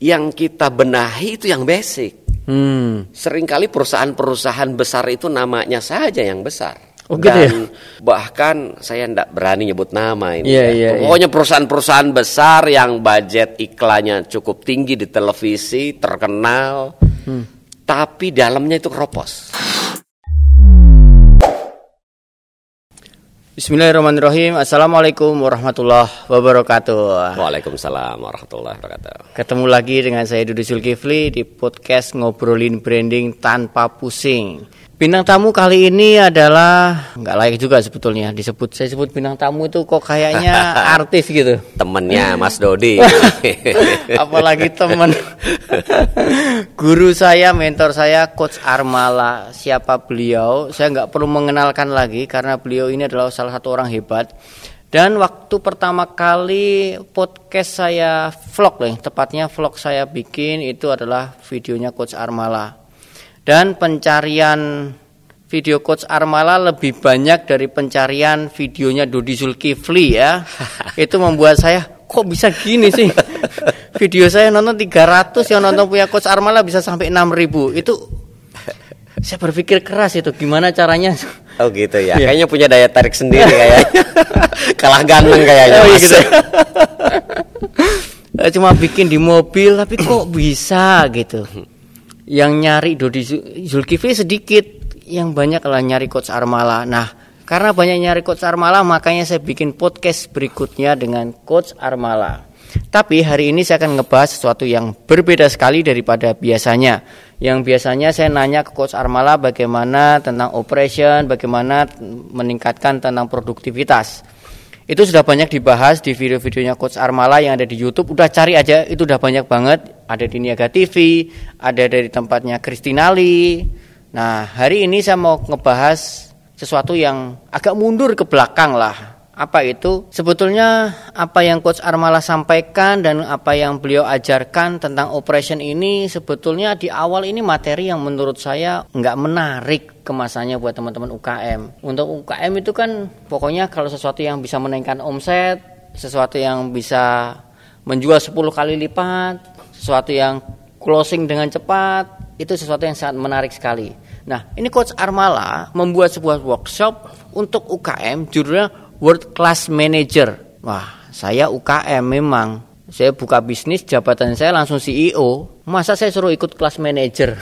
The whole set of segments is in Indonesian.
yang kita benahi itu yang basic. Hmm. Seringkali perusahaan-perusahaan besar itu namanya saja yang besar. Oh, gitu Dan ya? bahkan saya tidak berani nyebut nama ini. Yeah, ya. yeah, iya. Pokoknya perusahaan-perusahaan besar yang budget iklannya cukup tinggi di televisi, terkenal, hmm. tapi dalamnya itu keropos. Bismillahirrahmanirrahim. Assalamualaikum warahmatullahi wabarakatuh. Waalaikumsalam warahmatullahi wabarakatuh. Ketemu lagi dengan saya Dudu Zulkifli di podcast Ngobrolin Branding Tanpa Pusing. Bintang tamu kali ini adalah nggak layak juga sebetulnya disebut. Saya sebut bintang tamu itu kok kayaknya artis gitu. Temennya Mas Dodi. Apalagi temen. Guru saya, mentor saya, Coach Armala. Siapa beliau? Saya nggak perlu mengenalkan lagi karena beliau ini adalah salah satu orang hebat. Dan waktu pertama kali podcast saya vlog nih, eh, tepatnya vlog saya bikin itu adalah videonya Coach Armala dan pencarian video coach Armala lebih banyak dari pencarian videonya Dodi Zulkifli ya. Itu membuat saya kok bisa gini sih? Video saya nonton 300 yang nonton punya coach Armala bisa sampai 6000. Itu saya berpikir keras itu gimana caranya Oh gitu ya. Iya. Kayaknya punya daya tarik sendiri kayaknya. Kalah ganteng kayaknya. Oh, iya, gitu. Eh, cuma bikin di mobil tapi kok bisa gitu yang nyari Dodi Zulkifli sedikit yang banyak lah nyari coach Armala nah karena banyak nyari coach Armala makanya saya bikin podcast berikutnya dengan coach Armala tapi hari ini saya akan ngebahas sesuatu yang berbeda sekali daripada biasanya yang biasanya saya nanya ke coach Armala bagaimana tentang operation bagaimana meningkatkan tentang produktivitas itu sudah banyak dibahas di video-videonya Coach Armala yang ada di YouTube. Udah cari aja, itu udah banyak banget. Ada di Niaga TV, ada dari tempatnya Kristinali. Nah, hari ini saya mau ngebahas sesuatu yang agak mundur ke belakang lah apa itu sebetulnya apa yang coach Armala sampaikan dan apa yang beliau ajarkan tentang operation ini sebetulnya di awal ini materi yang menurut saya nggak menarik kemasannya buat teman-teman UKM. Untuk UKM itu kan pokoknya kalau sesuatu yang bisa menaikkan omset, sesuatu yang bisa menjual 10 kali lipat, sesuatu yang closing dengan cepat, itu sesuatu yang sangat menarik sekali. Nah, ini Coach Armala membuat sebuah workshop untuk UKM judulnya world class manager. Wah, saya UKM memang. Saya buka bisnis, jabatan saya langsung CEO. Masa saya suruh ikut kelas manager?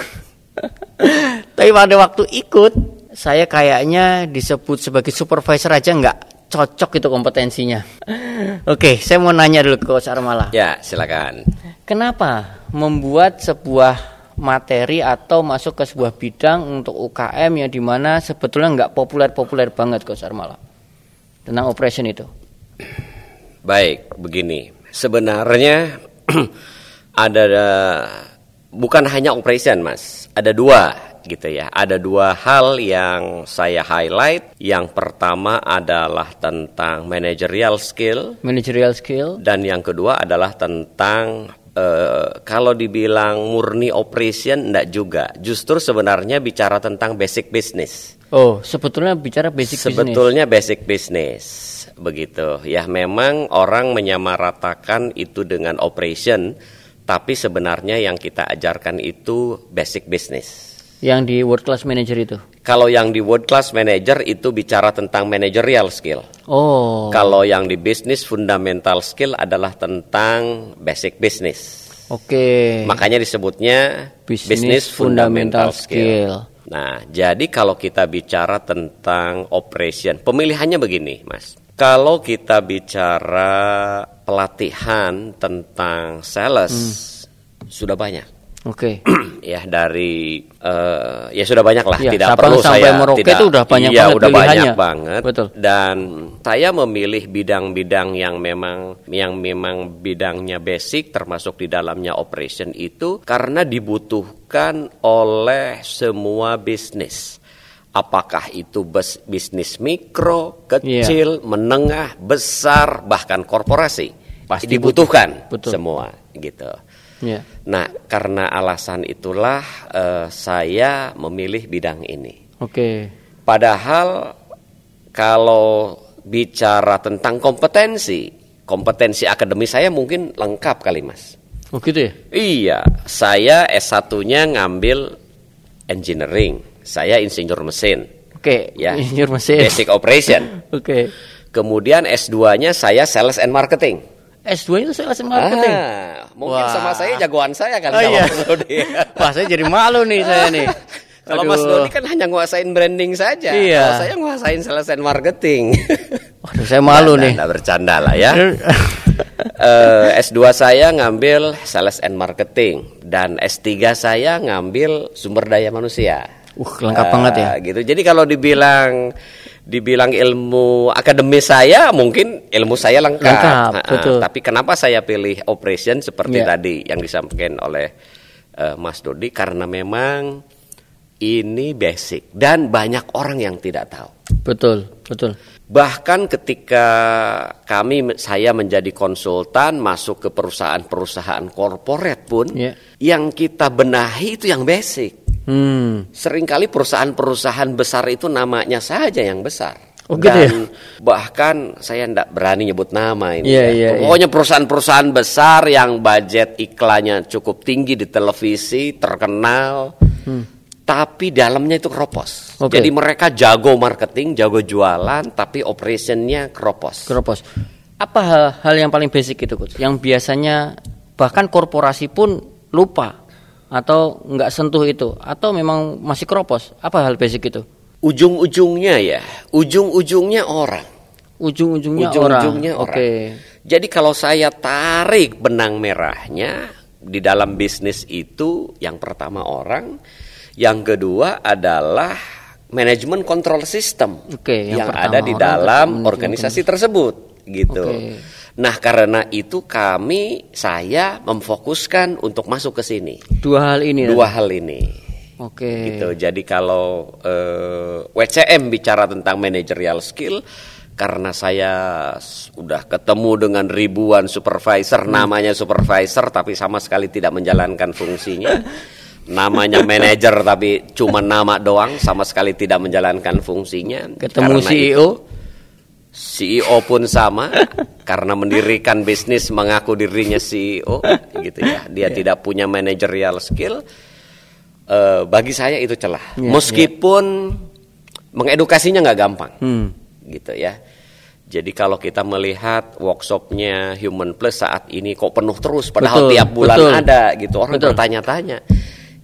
Tapi pada waktu ikut, saya kayaknya disebut sebagai supervisor aja nggak cocok itu kompetensinya. Oke, saya mau nanya dulu ke Coach Armala. Ya, silakan. Kenapa membuat sebuah materi atau masuk ke sebuah bidang untuk UKM yang dimana sebetulnya nggak populer-populer banget Coach Armala? tentang operation itu? Baik, begini. Sebenarnya ada, bukan hanya operation, Mas. Ada dua gitu ya. Ada dua hal yang saya highlight. Yang pertama adalah tentang managerial skill, managerial skill, dan yang kedua adalah tentang Eh, kalau dibilang murni operation enggak juga. Justru sebenarnya bicara tentang basic business. Oh, sebetulnya bicara basic business. Sebetulnya basic business. Begitu. Ya memang orang menyamaratakan itu dengan operation, tapi sebenarnya yang kita ajarkan itu basic business. Yang di world class manager itu? Kalau yang di world class manager itu bicara tentang managerial skill. Oh. Kalau yang di bisnis fundamental skill adalah tentang basic business. Oke. Okay. Makanya disebutnya business, fundamental, fundamental skill. skill. Nah, jadi kalau kita bicara tentang operation, pemilihannya begini, Mas. Kalau kita bicara pelatihan tentang sales, hmm. sudah banyak. Oke. Okay. ya dari uh, ya sudah banyak lah, ya, tidak Sabang perlu sampai saya Merauke tidak itu udah banyak iya, banget udah pilihannya. banyak banget. Betul. Dan saya memilih bidang-bidang yang memang yang memang bidangnya basic termasuk di dalamnya operation itu karena dibutuhkan oleh semua bisnis apakah itu bis, bisnis mikro, kecil, yeah. menengah, besar, bahkan korporasi. Pasti dibutuhkan betul. semua gitu. Yeah. Nah, karena alasan itulah uh, saya memilih bidang ini. Oke. Okay. Padahal kalau bicara tentang kompetensi, kompetensi akademis saya mungkin lengkap kali, Mas. Oh gitu ya? Iya, saya S1-nya ngambil engineering. Saya insinyur mesin. Oke, okay, ya. insinyur mesin. Basic operation. Oke. okay. Kemudian S2-nya saya sales and marketing. S2 itu saya sales marketing. Ah, mungkin Wah. sama saya jagoan saya kan oh, iya. Wah, saya jadi malu nih saya nih. Kalau Mas Dodi kan hanya nguasain branding saja. Iya. Kalau saya nguasain sales and marketing. Waduh, saya malu nah, nih. Nah, bercanda lah ya. S2 eh, saya ngambil sales and marketing dan S3 saya ngambil sumber daya manusia. Uh, lengkap uh, banget ya. Ah, gitu. Jadi kalau dibilang dibilang ilmu akademis saya mungkin ilmu saya lengkap, lengkap -ha. betul. tapi kenapa saya pilih operation seperti yeah. tadi yang disampaikan oleh uh, Mas Dodi karena memang ini basic dan banyak orang yang tidak tahu betul betul bahkan ketika kami saya menjadi konsultan masuk ke perusahaan-perusahaan korporat pun yeah. yang kita benahi itu yang basic Hmm. Seringkali perusahaan-perusahaan besar itu namanya saja yang besar. Oh, gitu ya? Dan ya? bahkan saya tidak berani nyebut nama ini. Yeah, ya. yeah, iya. Pokoknya perusahaan-perusahaan besar yang budget iklannya cukup tinggi di televisi, terkenal. Hmm tapi dalamnya itu keropos. Okay. Jadi mereka jago marketing, jago jualan, tapi operationnya keropos. Keropos. Apa hal, hal yang paling basic itu, coach? Yang biasanya bahkan korporasi pun lupa atau nggak sentuh itu atau memang masih kropos apa hal basic itu ujung-ujungnya ya ujung-ujungnya orang ujung-ujungnya ujung orang orang oke jadi kalau saya tarik benang merahnya di dalam bisnis itu yang pertama orang yang kedua adalah manajemen kontrol sistem okay, yang, yang ada di dalam organisasi tersebut gitu okay. Nah karena itu kami saya memfokuskan untuk masuk ke sini. Dua hal ini. Ya? Dua ya? hal ini. Oke. Okay. Gitu. Jadi kalau uh, eh, WCM bicara tentang managerial skill karena saya sudah ketemu dengan ribuan supervisor hmm. namanya supervisor tapi sama sekali tidak menjalankan fungsinya. namanya manager tapi cuma nama doang sama sekali tidak menjalankan fungsinya. Ketemu karena CEO. Itu, CEO pun sama karena mendirikan bisnis mengaku dirinya CEO gitu ya. Dia yeah. tidak punya managerial skill. Uh, bagi saya itu celah. Yeah, iya. Meskipun yeah. mengedukasinya nggak gampang. Hmm. Gitu ya. Jadi kalau kita melihat workshopnya Human Plus saat ini kok penuh terus, padahal betul, tiap bulan betul. ada gitu orang bertanya-tanya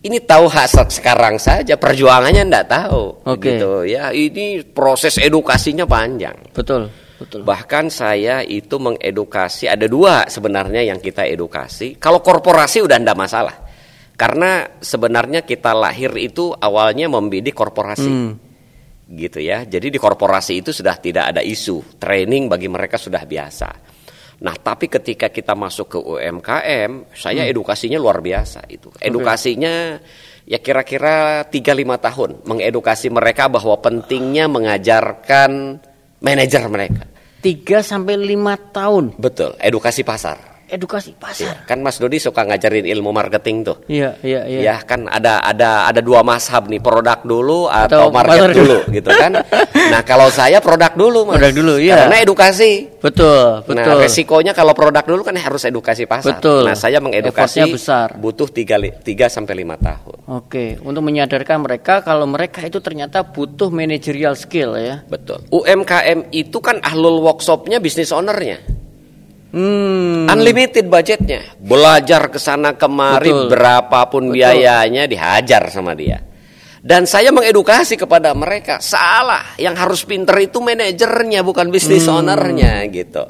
ini tahu hasrat sekarang saja perjuangannya ndak tahu okay. gitu ya ini proses edukasinya panjang betul betul bahkan saya itu mengedukasi ada dua sebenarnya yang kita edukasi kalau korporasi udah ndak masalah karena sebenarnya kita lahir itu awalnya membidik korporasi hmm. gitu ya jadi di korporasi itu sudah tidak ada isu training bagi mereka sudah biasa Nah, tapi ketika kita masuk ke UMKM, saya hmm. edukasinya luar biasa itu. Edukasinya okay. ya kira-kira 3 5 tahun mengedukasi mereka bahwa pentingnya mengajarkan manajer mereka. 3 sampai 5 tahun. Betul, edukasi pasar edukasi pasar. Ya, kan Mas Dodi suka ngajarin ilmu marketing tuh. Iya, iya, iya. Ya, kan ada ada ada dua mashab nih, produk dulu atau, atau market dulu, dulu gitu kan. Nah, kalau saya produk dulu, Mas. Produk dulu, iya. Karena edukasi. Betul, nah, betul. Nah, resikonya kalau produk dulu kan harus edukasi pasar. Betul. Nah, saya mengedukasi besar. butuh 3 3 sampai 5 tahun. Oke, untuk menyadarkan mereka kalau mereka itu ternyata butuh managerial skill ya. Betul. UMKM itu kan ahlul workshopnya bisnis ownernya. Hmm. Unlimited budgetnya. Belajar ke sana kemari Betul. berapapun Betul. biayanya dihajar sama dia. Dan saya mengedukasi kepada mereka, salah. Yang harus pinter itu manajernya bukan bisnis hmm. ownernya gitu.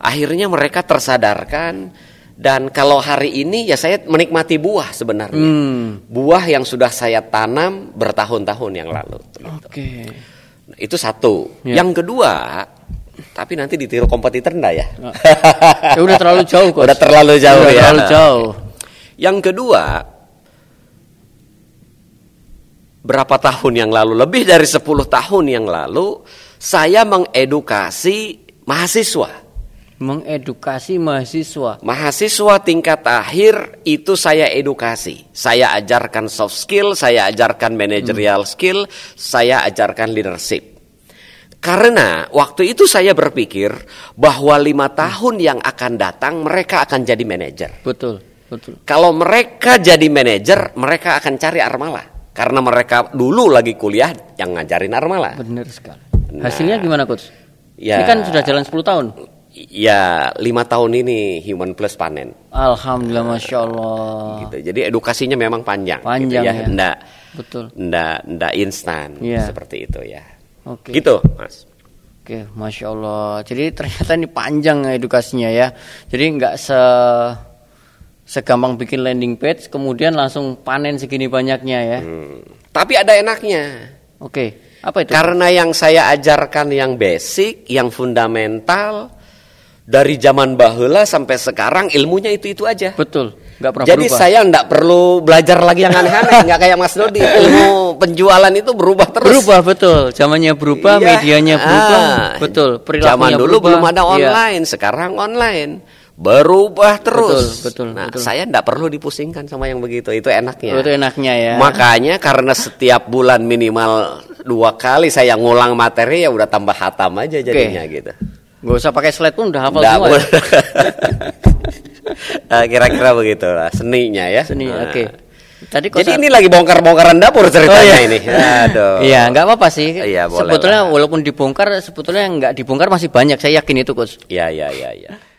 Akhirnya mereka tersadarkan dan kalau hari ini ya saya menikmati buah sebenarnya. Hmm. Buah yang sudah saya tanam bertahun-tahun yang lalu. Gitu. Oke. Okay. Nah, itu satu. Yeah. Yang kedua, tapi nanti ditiru kompetitor enggak ya? ya udah terlalu jauh kok. Udah terlalu jauh udah ya. Terlalu jauh. Yang kedua, berapa tahun yang lalu, lebih dari 10 tahun yang lalu, saya mengedukasi mahasiswa. Mengedukasi mahasiswa. Mahasiswa tingkat akhir itu saya edukasi. Saya ajarkan soft skill, saya ajarkan managerial hmm. skill, saya ajarkan leadership. Karena waktu itu saya berpikir bahwa lima tahun yang akan datang mereka akan jadi manajer. Betul, betul. Kalau mereka jadi manajer, mereka akan cari armala karena mereka dulu lagi kuliah yang ngajarin armala. Benar sekali. Nah, Hasilnya gimana, coach? Ya, Ini kan sudah jalan 10 tahun. Ya lima tahun ini human plus panen. Alhamdulillah, masya Allah. Gitu. Jadi edukasinya memang panjang. Gitu panjang gitu ya. ya. Nggak, Betul. Nggak, nggak instan. Ya. Seperti itu ya. Oke. Gitu, Mas. Oke, masya Allah. Jadi ternyata ini panjang edukasinya ya. Jadi nggak se segampang bikin landing page, kemudian langsung panen segini banyaknya ya. Hmm. Tapi ada enaknya. Oke, apa itu? Karena yang saya ajarkan yang basic, yang fundamental dari zaman bahula sampai sekarang ilmunya itu itu aja. Betul. Gak pernah Jadi berubah. saya nggak perlu belajar lagi yang aneh-aneh, nggak kayak Mas Dodi. Ilmu penjualan itu berubah terus. Berubah betul, zamannya berubah, iya. medianya ah. berubah, ah, betul. Perilakunya zaman dulu berubah. belum ada iya. online, iya. sekarang online berubah terus. Betul, betul. Nah, betul. saya nggak perlu dipusingkan sama yang begitu. Itu enaknya. Oh, itu enaknya ya. Makanya karena setiap bulan minimal dua kali saya ngulang materi ya udah tambah hatam aja jadinya okay. gitu. Gak usah pakai slide pun udah hafal Nggak semua. Ya. Ah, kira kira begitu lah seninya ya seni nah. oke okay. Tadi Jadi ini lagi bongkar-bongkaran dapur ceritanya oh, iya. ini. Aduh. Iya, nggak apa-apa sih. Oh, iya, boleh. Sebetulnya lah. walaupun dibongkar, sebetulnya nggak dibongkar masih banyak. Saya yakin itu, kus. Iya, iya, iya, iya.